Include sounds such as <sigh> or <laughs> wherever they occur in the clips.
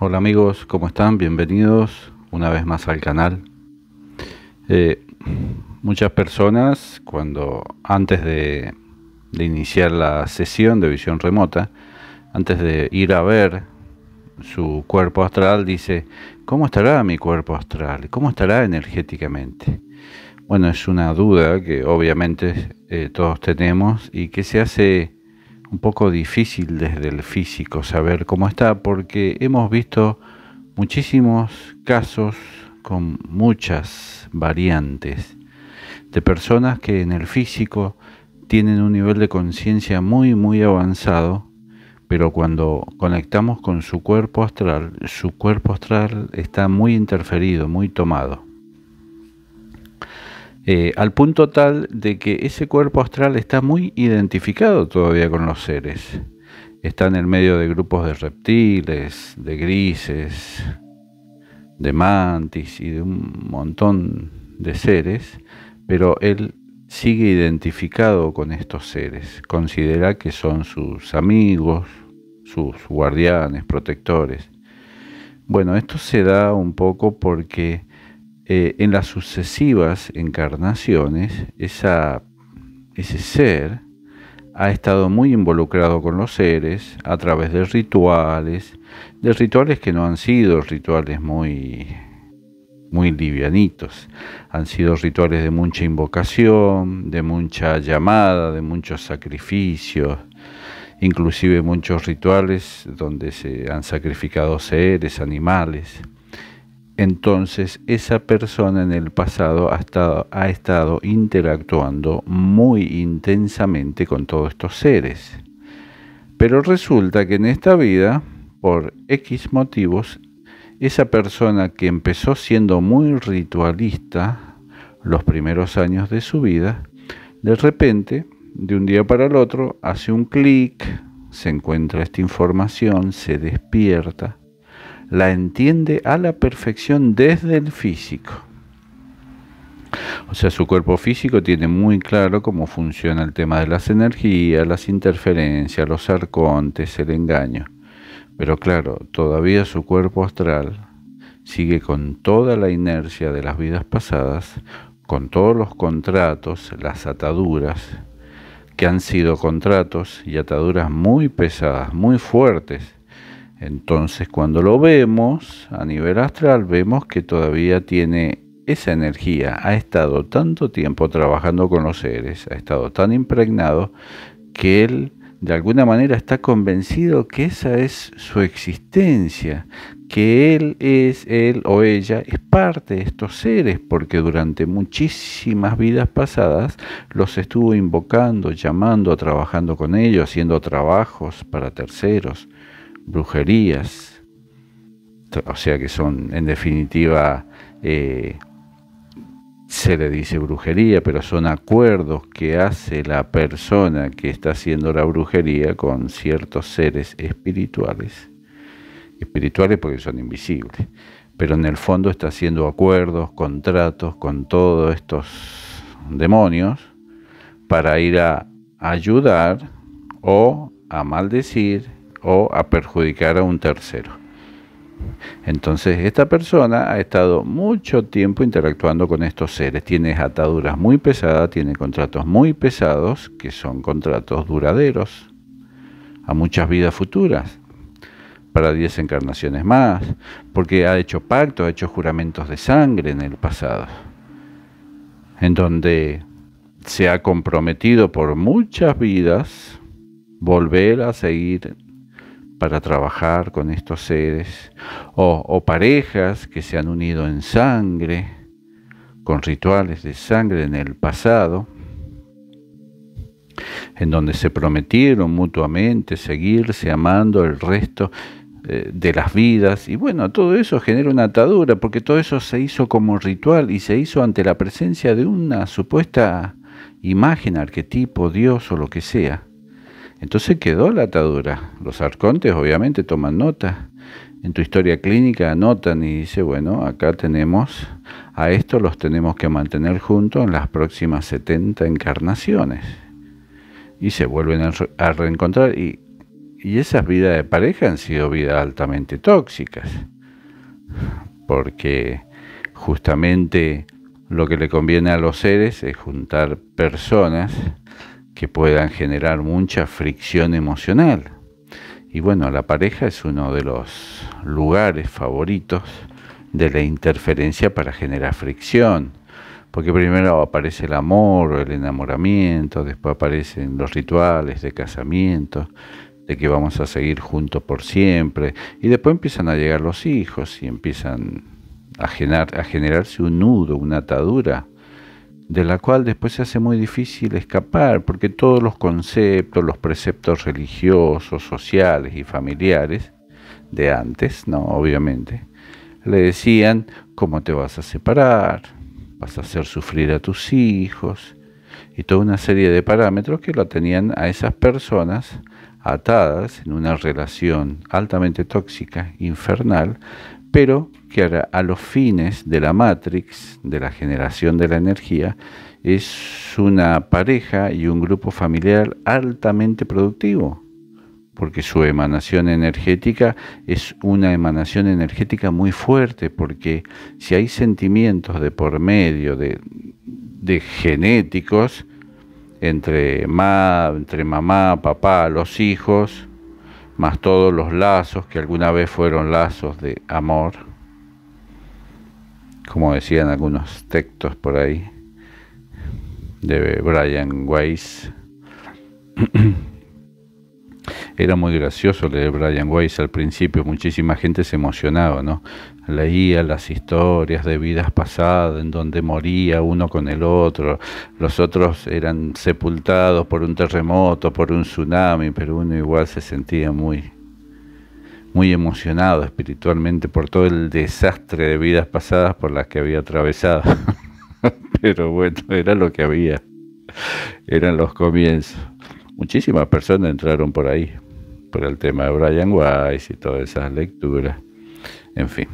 Hola amigos, ¿cómo están? Bienvenidos una vez más al canal. Eh, muchas personas cuando antes de, de, iniciar la sesión de visión remota, antes de ir a ver su cuerpo astral, dice, ¿cómo estará mi cuerpo astral? ¿Cómo estará energéticamente? Bueno, es una duda que obviamente eh, todos tenemos y que se hace un poco difícil desde el físico saber cómo está, porque hemos visto muchísimos casos con muchas variantes de personas que en el físico tienen un nivel de conciencia muy muy avanzado, pero cuando conectamos con su cuerpo astral, su cuerpo astral está muy interferido, muy tomado. Eh, al punto tal de que ese cuerpo astral está muy identificado todavía con los seres. Está en el medio de grupos de reptiles, de grises, de mantis y de un montón de seres, pero él sigue identificado con estos seres, considera que son sus amigos, sus guardianes, protectores. Bueno, esto se da un poco porque eh, en las sucesivas encarnaciones, ese ser ha estado muy involucrado con los seres a través de rituales, de rituales que no han sido rituales muy muy livianitos. Han sido rituales de mucha invocación, de mucha llamada, de muchos sacrificios, inclusive muchos rituales donde se han sacrificado seres, animales entonces esa persona en el pasado ha estado, interactuando muy intensamente con todos estos seres. Pero resulta que en esta vida, por X motivos, esa persona que empezó siendo muy ritualista los primeros años de su vida, de repente, de un día para el otro, hace un clic, se encuentra esta información, se despierta la entiende a la perfección desde el físico. O sea, su cuerpo físico tiene muy claro cómo funciona el tema de las energías, las interferencias, los arcontes, el engaño. Pero claro, todavía su cuerpo astral sigue con toda la inercia de las vidas pasadas, con todos los contratos, las ataduras, que han sido contratos y ataduras muy pesadas, muy fuertes, entonces cuando lo vemos a nivel astral vemos que todavía tiene esa energía, ha estado tanto tiempo trabajando con los seres, ha estado tan impregnado que él de alguna manera está convencido que esa es su existencia, que él es, él o ella es parte de estos seres, porque durante muchísimas vidas pasadas los estuvo invocando, llamando, trabajando con ellos, haciendo trabajos para terceros brujerías, o sea que son en definitiva eh, se le dice brujería, pero son acuerdos que hace la persona que está haciendo la brujería con ciertos seres espirituales, espirituales porque son invisibles, pero en el fondo está haciendo acuerdos, contratos con todos estos demonios para ir a ayudar o a maldecir o a perjudicar a un tercero. Entonces, esta persona ha estado mucho tiempo interactuando con estos seres. Tiene ataduras muy pesadas, tiene contratos muy pesados, que son contratos duraderos, a muchas vidas futuras, para 10 encarnaciones más, porque ha hecho pactos, ha hecho juramentos de sangre en el pasado, en donde se ha comprometido por muchas vidas volver a seguir para trabajar con estos seres, o, o parejas que se han unido en sangre, con rituales de sangre en el pasado, en donde se prometieron mutuamente seguirse amando el resto eh, de las vidas y bueno, todo eso genera una atadura porque todo eso se hizo como ritual y se hizo ante la presencia de una supuesta imagen, arquetipo, dios o lo que sea. Entonces quedó la atadura. Los arcontes obviamente toman nota. En tu historia clínica anotan y dice, bueno, acá tenemos, a esto los tenemos que mantener juntos en las próximas 70 encarnaciones. Y se vuelven a, a reencontrar y, y esas vidas de pareja han sido vidas altamente tóxicas. Porque justamente lo que le conviene a los seres es juntar personas que puedan generar mucha fricción emocional. Y bueno, la pareja es uno de los lugares favoritos de la interferencia para generar fricción. Porque primero aparece el amor el enamoramiento, después aparecen los rituales de casamiento, de que vamos a seguir juntos por siempre, y después empiezan a llegar los hijos y empiezan a, generar, a generarse un nudo, una atadura de la cual después se hace muy difícil escapar, porque todos los conceptos, los preceptos religiosos, sociales y familiares de antes, no, obviamente, le decían cómo te vas a separar, vas a hacer sufrir a tus hijos, y toda una serie de parámetros que lo tenían a esas personas atadas en una relación altamente tóxica, infernal, pero que a, los fines de la Matrix, de la generación de la energía, es una pareja y un grupo familiar altamente productivo, porque su emanación energética es una emanación energética muy fuerte, porque si hay sentimientos de por medio de, genéticos, entre, entre mamá, papá, los hijos, más todos los lazos que alguna vez fueron lazos de amor, como decían algunos textos por ahí de Brian Weiss. <clears throat> Era muy gracioso leer Brian Weiss al principio, muchísima gente se emocionaba, ¿no? leía las historias de vidas pasadas en donde moría uno con el otro, los otros eran sepultados por un terremoto, por un tsunami, pero uno igual se sentía muy muy emocionado espiritualmente por todo el desastre de vidas pasadas por las que había atravesado. <laughs> pero bueno, era lo que había. Eran los comienzos. Muchísimas personas entraron por ahí, por el tema de Brian Weiss y todas esas lecturas. En fin.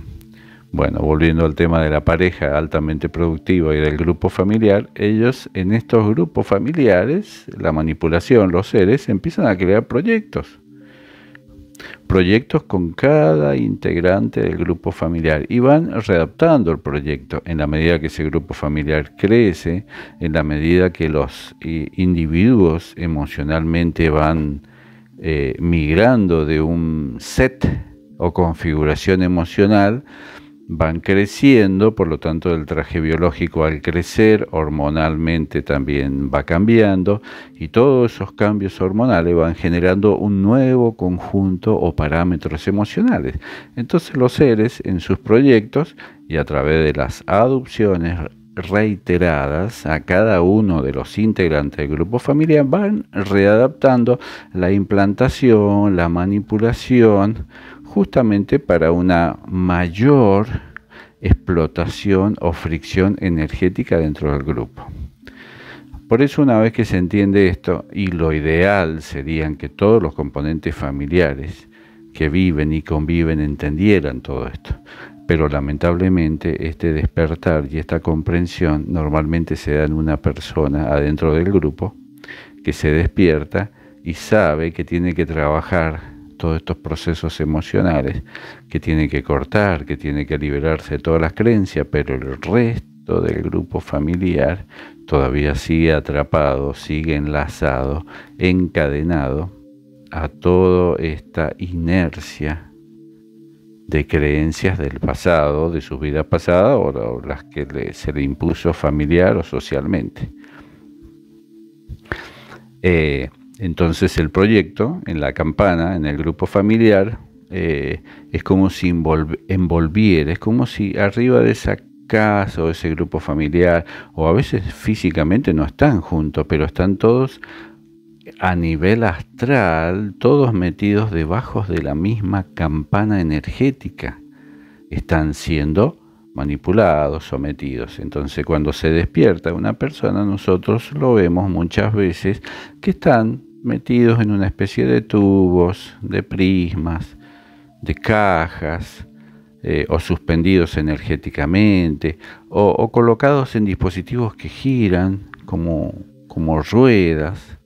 Bueno, volviendo al tema de la pareja altamente productiva y del grupo familiar, ellos en estos grupos familiares, la manipulación, los seres, empiezan a crear proyectos. Proyectos con cada integrante del grupo familiar y van readaptando el proyecto en la medida que ese grupo familiar crece, en la medida que los eh, individuos emocionalmente van eh, migrando de un set o configuración emocional van creciendo, por lo tanto el traje biológico al crecer hormonalmente también va cambiando y todos esos cambios hormonales van generando un nuevo conjunto o parámetros emocionales. Entonces los seres en sus proyectos y a través de las adopciones reiteradas a cada uno de los integrantes del grupo familiar van readaptando la implantación, la manipulación, justamente para una mayor explotación o fricción energética dentro del grupo. Por eso una vez que se entiende esto, y lo ideal serían que todos los componentes familiares que viven y conviven entendieran todo esto. Pero lamentablemente este despertar y esta comprensión normalmente se da en una persona adentro del grupo que se despierta y sabe que tiene que trabajar todos estos procesos emocionales, que tiene que cortar, que tiene que liberarse de todas las creencias, pero el resto del grupo familiar todavía sigue atrapado, sigue enlazado, encadenado a toda esta inercia de creencias del pasado, de sus vidas pasadas o, las que se le impuso familiar o socialmente. Eh, entonces el proyecto, en la campana, en el grupo familiar, eh, es como si envolviera, es como si arriba de esa casa o ese grupo familiar, o a veces físicamente no están juntos, pero están todos a nivel astral, todos metidos debajo de la misma campana energética. Están siendo manipulados, sometidos. Entonces cuando se despierta una persona, nosotros lo vemos muchas veces que están metidos en una especie de tubos, de prismas, de cajas, eh, o suspendidos energéticamente, o, colocados en dispositivos que giran como, como ruedas,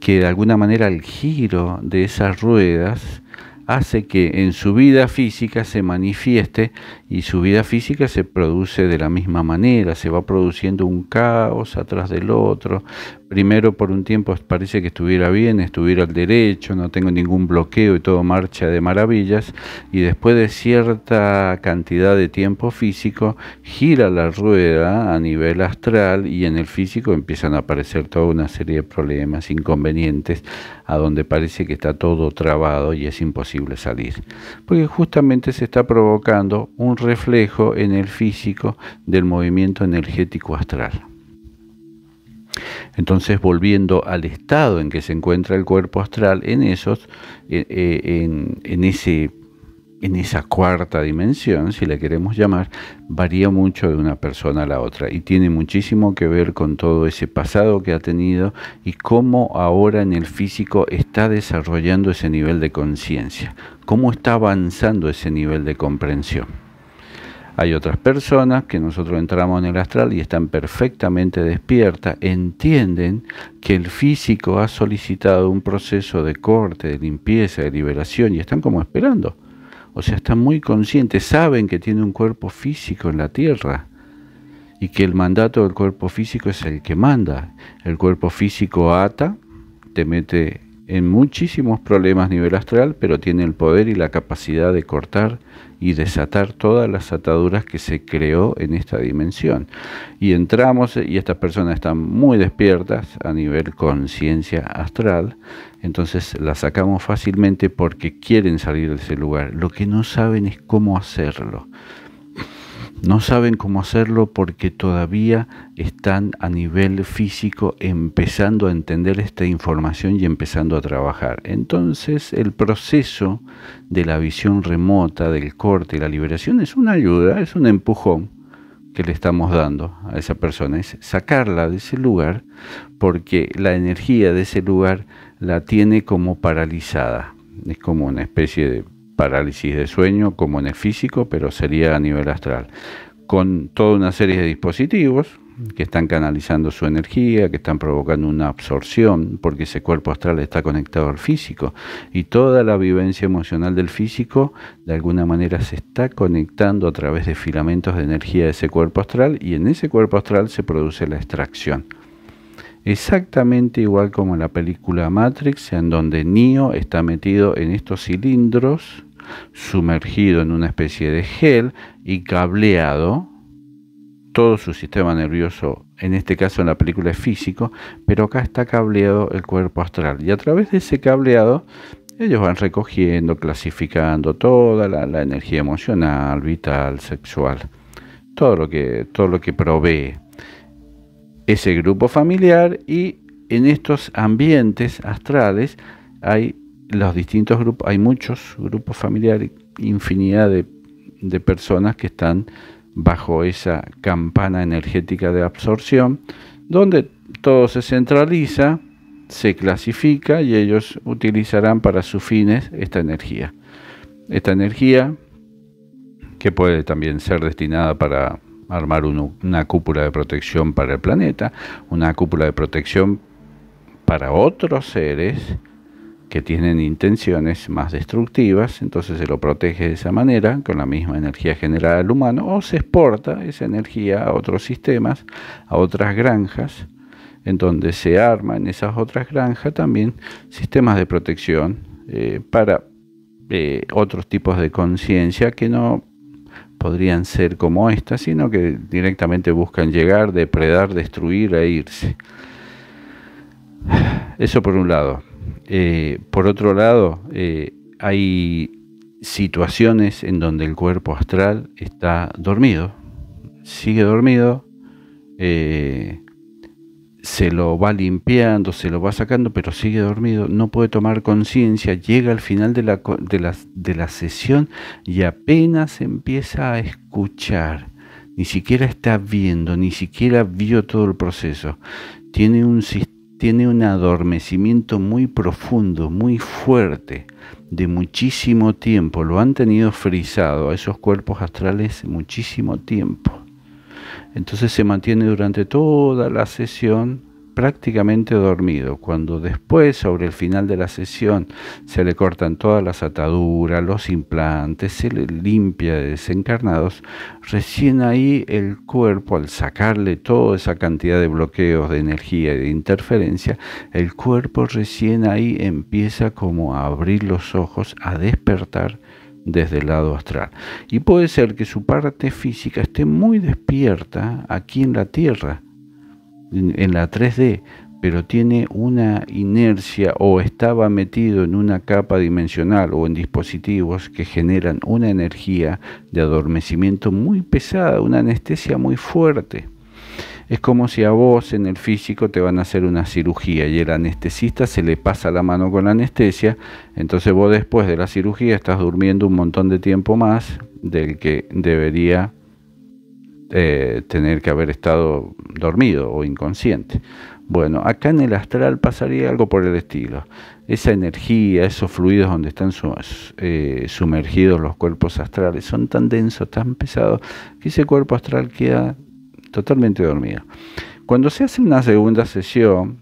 que de alguna manera el giro de esas ruedas hace que en su vida física se manifieste y su vida física se produce de la misma manera, se va produciendo un caos atrás del otro. Primero por un tiempo parece que estuviera bien, estuviera al derecho, no tengo ningún bloqueo y todo marcha de maravillas, y después de cierta cantidad de tiempo físico gira la rueda a nivel astral y en el físico empiezan a aparecer toda una serie de problemas, inconvenientes, a donde parece que está todo trabado y es imposible salir, porque justamente se está provocando un reflejo en el físico del movimiento energético astral. Entonces, volviendo al estado en que se encuentra el cuerpo astral, en esos, eh, eh, en, en esa cuarta dimensión, si la queremos llamar, varía mucho de una persona a la otra y tiene muchísimo que ver con todo ese pasado que ha tenido y cómo ahora en el físico está desarrollando ese nivel de conciencia, cómo está avanzando ese nivel de comprensión. Hay otras personas que nosotros entramos en el astral y están perfectamente despiertas, entienden que el físico ha solicitado un proceso de corte, de limpieza, de liberación y están como esperando. O sea, están muy conscientes, saben que tiene un cuerpo físico en la Tierra y que el mandato del cuerpo físico es el que manda. El cuerpo físico ata, te mete en muchísimos problemas a nivel astral, pero tiene el poder y la capacidad de cortar y desatar todas las ataduras que se creó en esta dimensión. Y entramos y estas personas están muy despiertas a nivel conciencia astral, entonces las sacamos fácilmente porque quieren salir de ese lugar. Lo que no saben es cómo hacerlo. No saben cómo hacerlo porque todavía están a nivel físico empezando a entender esta información y empezando a trabajar. Entonces el proceso de la visión remota, del corte y la liberación es una ayuda, es un empujón que le estamos dando a esa persona, es sacarla de ese lugar porque la energía de ese lugar la tiene como paralizada. Es como una especie de parálisis de sueño como en el físico, pero sería a nivel astral, con toda una serie de dispositivos que están canalizando su energía, que están provocando una absorción, porque ese cuerpo astral está conectado al físico, y toda la vivencia emocional del físico de alguna manera se está conectando a través de filamentos de energía de ese cuerpo astral, y en ese cuerpo astral se produce la extracción exactamente igual como en la película Matrix, en donde Neo está metido en estos cilindros sumergido en una especie de gel y cableado todo su sistema nervioso, en este caso en la película es físico, pero acá está cableado el cuerpo astral. Y a través de ese cableado, ellos van recogiendo, clasificando toda la, energía emocional, vital, sexual, todo lo, que, todo lo que provee ese grupo familiar y en estos ambientes astrales hay los distintos grupos, hay muchos grupos familiares, infinidad de, de personas que están bajo esa campana energética de absorción, donde todo se centraliza, se clasifica y ellos utilizarán para sus fines esta energía. Esta energía que puede también ser destinada para armar una cúpula de protección para el planeta, una cúpula de protección para otros seres, que tienen intenciones más destructivas, entonces se lo protege de esa manera, con la misma energía generada al humano, o se exporta esa energía a otros sistemas, a otras granjas, en donde se arma en esas otras granjas también sistemas de protección eh, para eh, otros tipos de conciencia que no podrían ser como esta, sino que directamente buscan llegar, depredar, destruir e irse. Eso por un lado. Eh, por otro lado, eh, hay situaciones en donde el cuerpo astral está dormido, sigue dormido, eh, se lo va limpiando, se lo va sacando, pero sigue dormido, no puede tomar conciencia, llega al final de la, de la sesión y apenas empieza a escuchar, ni siquiera está viendo, ni siquiera vio todo el proceso, tiene un sistema tiene un adormecimiento muy profundo, muy fuerte, de muchísimo tiempo. Lo han tenido frisado a esos cuerpos astrales muchísimo tiempo. Entonces se mantiene durante toda la sesión prácticamente dormido. Cuando después, sobre el final de la sesión, se le cortan todas las ataduras, los implantes, se le limpia de desencarnados, recién ahí el cuerpo, al sacarle toda esa cantidad de bloqueos de energía y de interferencia, el cuerpo recién ahí empieza como a abrir los ojos, a despertar desde el lado astral. Y puede ser que su parte física esté muy despierta aquí en la Tierra, en la 3D, pero tiene una inercia o estaba metido en una capa dimensional o en dispositivos que generan una energía de adormecimiento muy pesada, una anestesia muy fuerte. Es como si a vos en el físico te van a hacer una cirugía y el anestesista se le pasa la mano con la anestesia, entonces vos después de la cirugía estás durmiendo un montón de tiempo más del que debería eh, tener que haber estado dormido o inconsciente. Bueno, acá en el astral pasaría algo por el estilo. Esa energía, esos fluidos donde están eh, sumergidos los cuerpos astrales son tan densos, tan pesados, que ese cuerpo astral queda totalmente dormido. Cuando se hace una segunda sesión,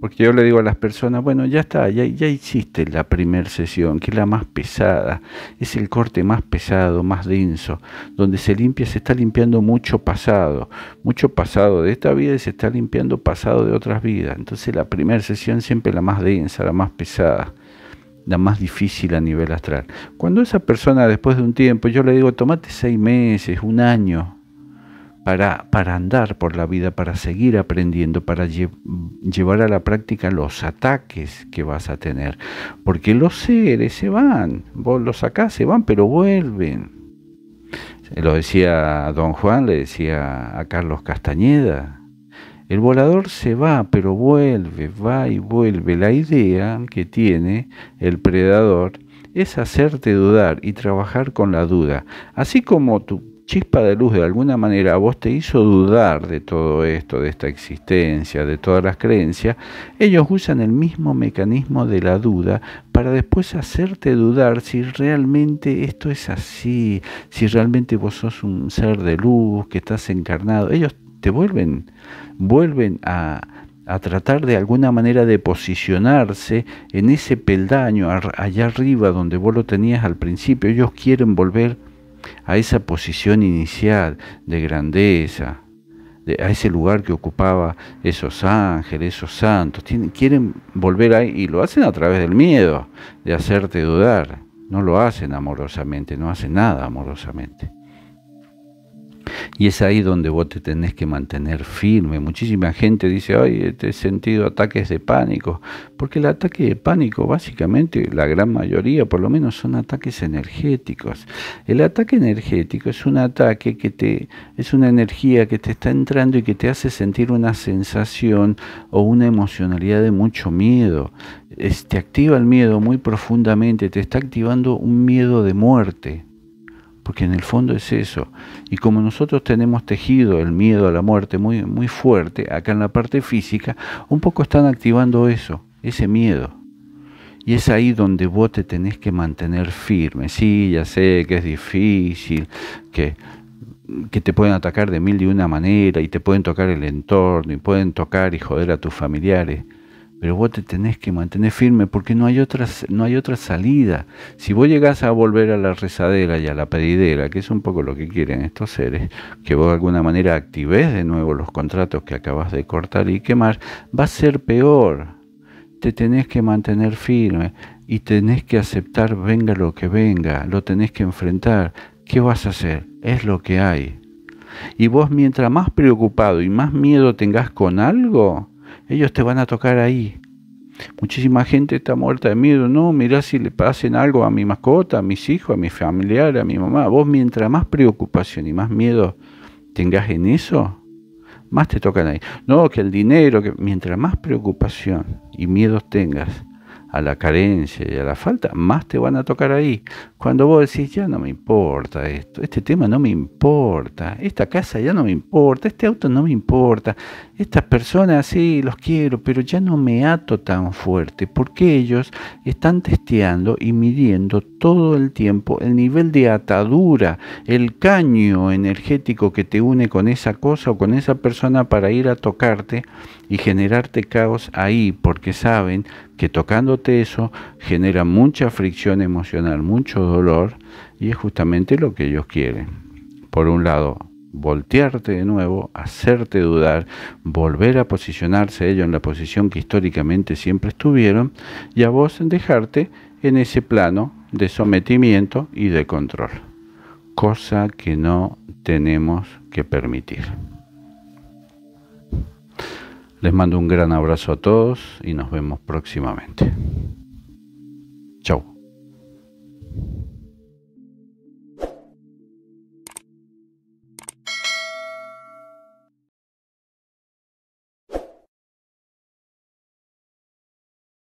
porque yo le digo a las personas, bueno, ya está, ya, ya hiciste la primera sesión, que es la más pesada, es el corte más pesado, más denso, donde se limpia, se está limpiando mucho pasado, mucho pasado de esta vida y se está limpiando pasado de otras vidas. Entonces la primera sesión siempre la más densa, la más pesada la más difícil a nivel astral. Cuando esa persona después de un tiempo, yo le digo, tomate seis meses, un año, para, andar por la vida, para seguir aprendiendo, para llevar a la práctica los ataques que vas a tener. Porque los seres se van, vos los sacás, se van, pero vuelven. Lo decía don Juan, le decía a Carlos Castañeda, el volador se va, pero vuelve, va y vuelve. La idea que tiene el predador es hacerte dudar y trabajar con la duda. Así como tu chispa de luz de alguna manera a vos te hizo dudar de todo esto, de esta existencia, de todas las creencias, ellos usan el mismo mecanismo de la duda para después hacerte dudar si realmente esto es así, si realmente vos sos un ser de luz, que estás encarnado. Ellos te vuelven, vuelven a, a tratar de alguna manera de posicionarse en ese peldaño allá arriba donde vos lo tenías al principio. Ellos quieren volver a esa posición inicial de grandeza, de, a ese lugar que ocupaba esos ángeles, esos santos. quieren volver ahí y lo hacen a través del miedo, de hacerte dudar. No lo hacen amorosamente, no hacen nada amorosamente. Y es ahí donde vos te tenés que mantener firme. Muchísima gente dice, ay, he este sentido ataques de pánico. Porque el ataque de pánico, básicamente, la gran mayoría por lo menos, son ataques energéticos. El ataque energético es un ataque que te, es una energía que te está entrando y que te hace sentir una sensación o una emocionalidad de mucho miedo. te activa el miedo muy profundamente, te está activando un miedo de muerte porque en el fondo es eso. Y como nosotros tenemos tejido el miedo a la muerte muy, muy fuerte, acá en la parte física, un poco están activando eso, ese miedo. Y es ahí donde vos te tenés que mantener firme. Sí, ya sé que es difícil, que, que te pueden atacar de mil y una manera, y te pueden tocar el entorno, y pueden tocar y joder a tus familiares. Pero vos te tenés que mantener firme porque no hay, otra, no hay otra salida. Si vos llegás a volver a la rezadera y a la pedidera, que es un poco lo que quieren estos seres, que vos de alguna manera actives de nuevo los contratos que acabas de cortar y quemar, va a ser peor. Te tenés que mantener firme y tenés que aceptar venga lo que venga, lo tenés que enfrentar. ¿Qué vas a hacer? Es lo que hay. Y vos mientras más preocupado y más miedo tengas con algo, ellos te van a tocar ahí. Muchísima gente está muerta de miedo. No, mirá si le pasen algo a mi mascota, a mis hijos, a mi familiar, a mi mamá. Vos mientras más preocupación y más miedo tengas en eso, más te tocan ahí. No, que el dinero, que mientras más preocupación y miedos tengas a la carencia y a la falta, más te van a tocar ahí. Cuando vos decís, ya no me importa esto, este tema no me importa, esta casa ya no me importa, este auto no me importa, estas personas sí los quiero, pero ya no me ato tan fuerte porque ellos están testeando y midiendo todo el tiempo el nivel de atadura, el caño energético que te une con esa cosa o con esa persona para ir a tocarte y generarte caos ahí, porque saben que tocándote eso genera mucha fricción emocional, mucho dolor y es justamente lo que ellos quieren. Por un lado, voltearte de nuevo, hacerte dudar, volver a posicionarse ellos en la posición que históricamente siempre estuvieron y a vos dejarte en ese plano de sometimiento y de control, cosa que no tenemos que permitir. Les mando un gran abrazo a todos y nos vemos próximamente. Chau.